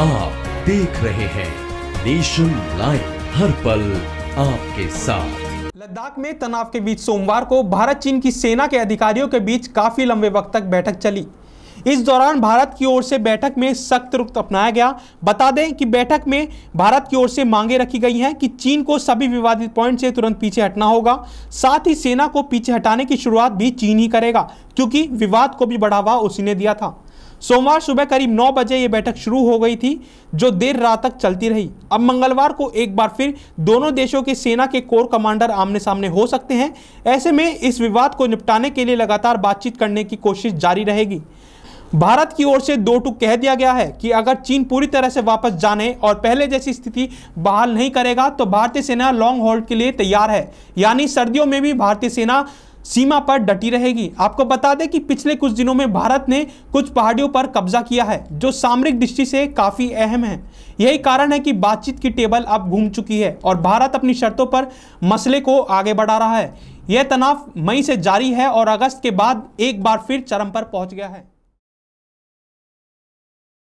आप देख रहे हैं नेशन लाइव हर पल आपके साथ लद्दाख में तनाव के बीच सोमवार को भारत चीन की सेना के अधिकारियों के बीच काफी लंबे वक्त तक बैठक चली इस दौरान भारत की ओर से बैठक में सख्त रुख अपनाया गया बता दें कि बैठक में भारत की ओर से मांगे रखी गई हैं कि चीन को सभी विवादित पॉइंट से तुरंत पीछे हटना होगा साथ ही सेना को पीछे हटाने की शुरुआत भी चीन ही करेगा क्योंकि विवाद को भी बढ़ावा उसी ने दिया था सोमवार सुबह करीब नौ बजे ये बैठक शुरू हो गई थी जो देर रात तक चलती रही अब मंगलवार को एक बार फिर दोनों देशों की सेना के कोर कमांडर आमने सामने हो सकते हैं ऐसे में इस विवाद को निपटाने के लिए लगातार बातचीत करने की कोशिश जारी रहेगी भारत की ओर से दो टुक कह दिया गया है कि अगर चीन पूरी तरह से वापस जाने और पहले जैसी स्थिति बहाल नहीं करेगा तो भारतीय सेना लॉन्ग होल्ड के लिए तैयार है यानी सर्दियों में भी भारतीय सेना सीमा पर डटी रहेगी आपको बता दें कि पिछले कुछ दिनों में भारत ने कुछ पहाड़ियों पर कब्जा किया है जो सामरिक दृष्टि से काफ़ी अहम है यही कारण है कि बातचीत की टेबल अब घूम चुकी है और भारत अपनी शर्तों पर मसले को आगे बढ़ा रहा है यह तनाव मई से जारी है और अगस्त के बाद एक बार फिर चरम पर पहुंच गया है